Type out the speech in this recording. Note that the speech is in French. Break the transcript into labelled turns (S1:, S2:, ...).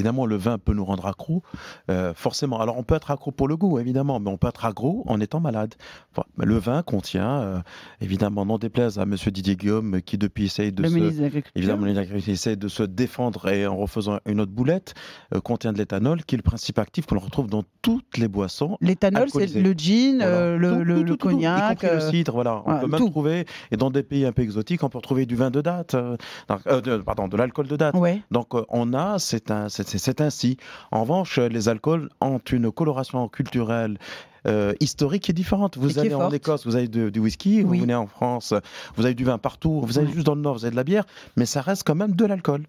S1: évidemment, le vin peut nous rendre accro, euh, forcément. Alors, on peut être accro pour le goût, évidemment, mais on peut être accro en étant malade. le vin contient, euh, évidemment, non déplaise à Monsieur Didier Guillaume, qui depuis essaye de, se, de se défendre et en refaisant une autre boulette, euh, contient de l'éthanol, qui est le principe actif qu'on retrouve dans toutes les boissons. L'éthanol, c'est le gin, le, cognac, le cidre. Voilà, on peut même trouver. Et dans des pays un peu exotiques, on peut retrouver du vin de date, pardon, de l'alcool de date. Donc, on a, c'est un, c'est ainsi. En revanche, les alcools ont une coloration culturelle euh, historique qui est différente. Vous allez en Écosse, vous avez du whisky, vous venez en France, vous avez du vin partout, vous avez juste dans le Nord, vous avez de la bière, mais ça reste quand même de l'alcool.